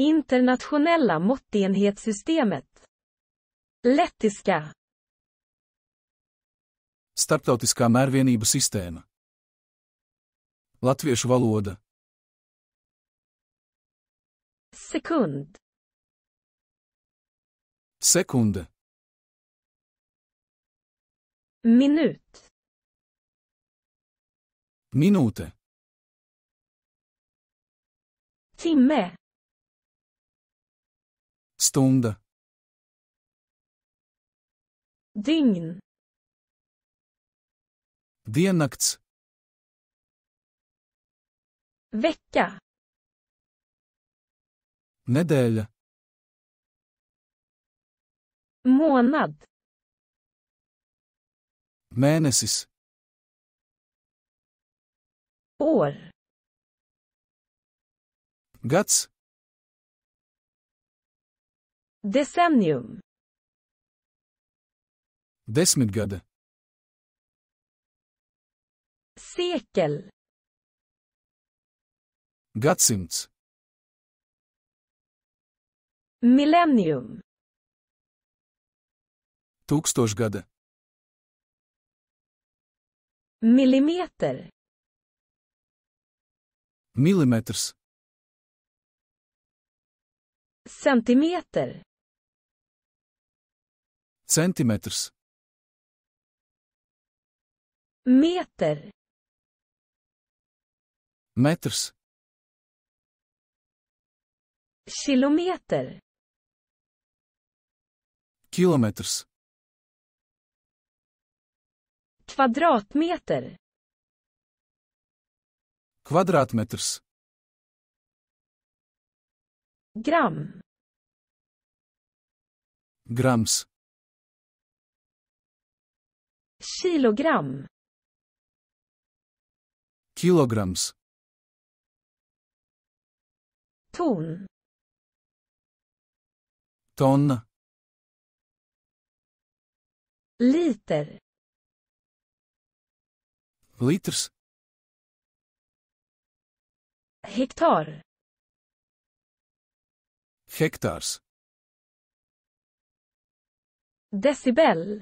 Internationella måttenhetssystemet. Lettiska. Startautiska mērvienību sistēma. Latviešu valoda. Sekund. Sekunde. Minut. minute Timme. Stund. Dygn. Venachts. Vecka. Nedel. Månad. Mänesis. År. Gats. Decennium. Desmitgade. Sekel. Gadsimts. Millennium. Tūkstošgade. Millimeter. Millimeters. Centimeter. Centimetrs. Meter. Metrs. Kilometer. Kilometrs. Kvadratmeter. Kvadrātmetrs. Gram. Grams. kilogram kilograms ton ton liter liters hektar hektars decibel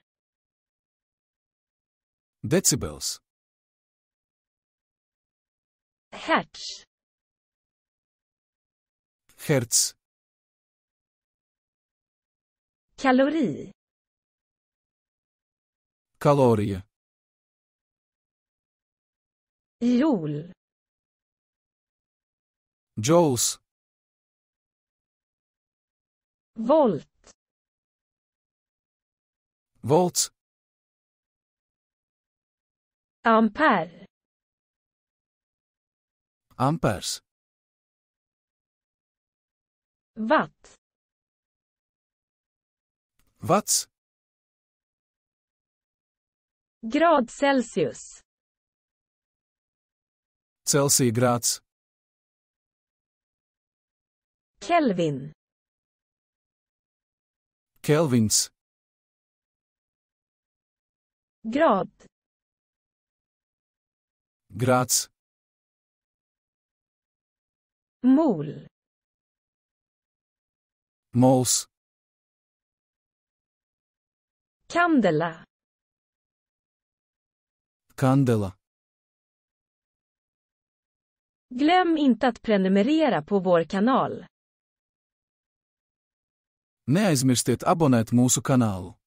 Decibels. Hertz. Hertz. Kalori. Kalorie. Joule. Joules. Volt. Volts. Ampere. Amperes. Watt. Watts. Grad Celsius. Celsius Celsiusgrads. Kelvin. Kelvins. Grad. Graz. Mol. Mols. Kandela. Kandela. Glöm inte att prenumerera på vår kanal. Neaizmirstiet abonēt mūsu kanālu.